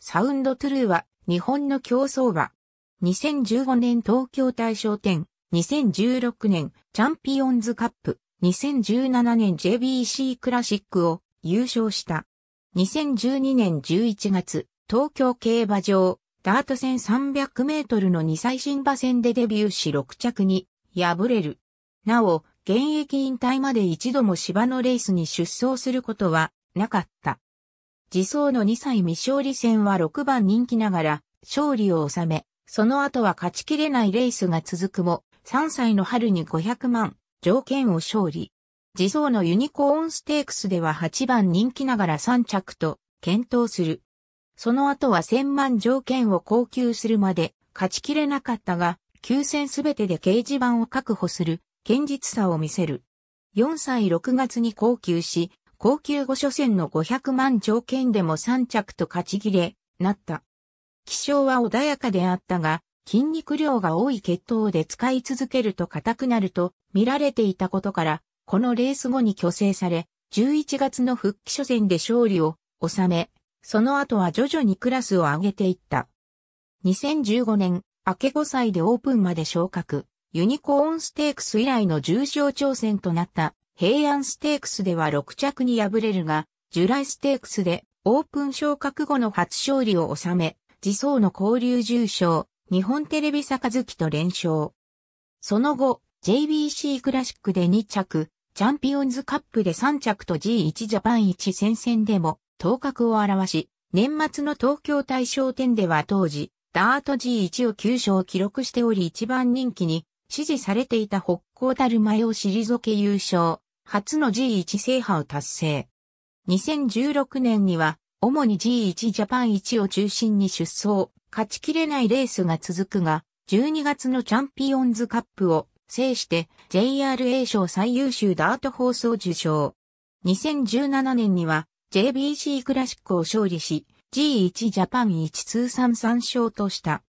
サウンドトゥルーは日本の競争馬。2015年東京大賞典、2016年チャンピオンズカップ、2017年 JBC クラシックを優勝した。2012年11月、東京競馬場、ダート戦300メートルの2歳新馬戦でデビューし6着に敗れる。なお、現役引退まで一度も芝のレースに出走することはなかった。自走の2歳未勝利戦は6番人気ながら勝利を収め、その後は勝ちきれないレースが続くも、3歳の春に500万、条件を勝利。自走のユニコーンステークスでは8番人気ながら3着と、検討する。その後は1000万条件を高級するまで、勝ちきれなかったが、9戦すべてで掲示板を確保する、堅実さを見せる。4歳6月に高級し、高級五所戦の500万条件でも3着と勝ち切れ、なった。気象は穏やかであったが、筋肉量が多い血統で使い続けると硬くなると見られていたことから、このレース後に虚勢され、11月の復帰初戦で勝利を収め、その後は徐々にクラスを上げていった。2015年、明け5歳でオープンまで昇格、ユニコーンステークス以来の重賞挑戦となった平安ステークスでは6着に敗れるが、従来ステークスでオープン昇格後の初勝利を収め、自走の交流重賞、日本テレビ杯と連勝。その後、JBC クラシックで2着、チャンピオンズカップで3着と G1 ジャパン1戦線でも頭角を表し、年末の東京大賞展では当時、ダート G1 を9勝記録しており一番人気に支持されていた北高たる前を退け優勝。初の G1 制覇を達成。2016年には、主に G1 ジャパン1を中心に出走、勝ちきれないレースが続くが、12月のチャンピオンズカップを制して JRA 賞最優秀ダート放送受賞。2017年には JBC クラシックを勝利し、G1 ジャパン1通算3勝とした。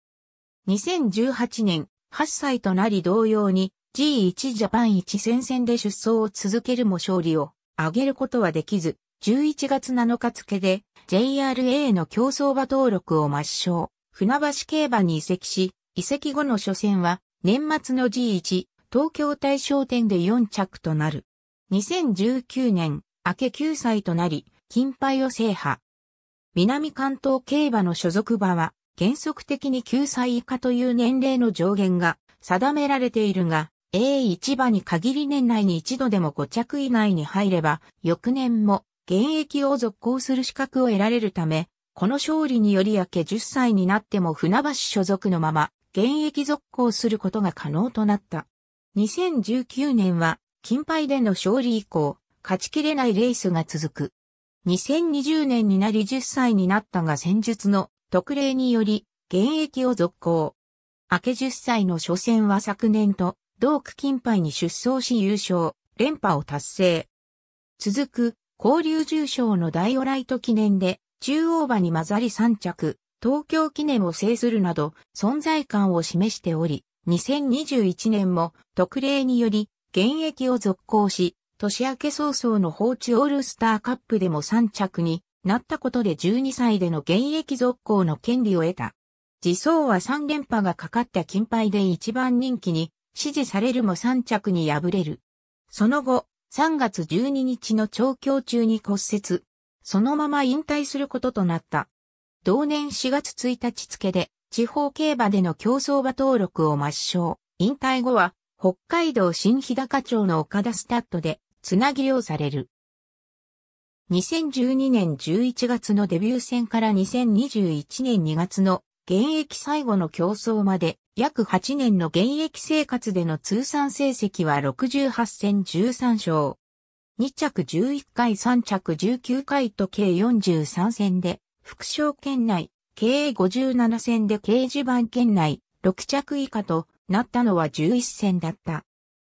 2018年、8歳となり同様に G1 ジャパン1戦線で出走を続けるも勝利を上げることはできず、11月7日付で JRA の競争馬登録を抹消、船橋競馬に移籍し、移籍後の初戦は年末の G1 東京大賞典で4着となる。2019年、明け9歳となり、金牌を制覇。南関東競馬の所属馬は、原則的に9歳以下という年齢の上限が定められているが、A1 馬に限り年内に一度でも5着以内に入れば、翌年も現役を続行する資格を得られるため、この勝利により明け10歳になっても船橋所属のまま、現役続行することが可能となった。2019年は、金牌での勝利以降、勝ちきれないレースが続く。2020年になり10歳になったが戦術の特例により、現役を続行。明け10歳の初戦は昨年と同区金杯に出走し優勝、連覇を達成。続く、交流重賞のダイオライト記念で、中央馬に混ざり3着、東京記念を制するなど、存在感を示しており、2021年も特例により、現役を続行し、年明け早々の放置オールスターカップでも3着になったことで12歳での現役続行の権利を得た。自走は3連覇がかかった金牌で1番人気に支持されるも3着に敗れる。その後、3月12日の調教中に骨折。そのまま引退することとなった。同年4月1日付で、地方競馬での競争馬登録を抹消。引退後は、北海道新日高町の岡田スタッドで、つなぎうされる。2012年11月のデビュー戦から2021年2月の現役最後の競争まで約8年の現役生活での通算成績は68戦13勝。2着11回3着19回と計43戦で、副賞圏内、計57戦で掲示板圏内、6着以下となったのは11戦だった。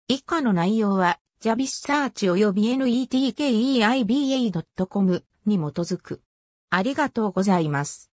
以下の内容は、ジャビスサーチ及び netkeiba.com に基づく。ありがとうございます。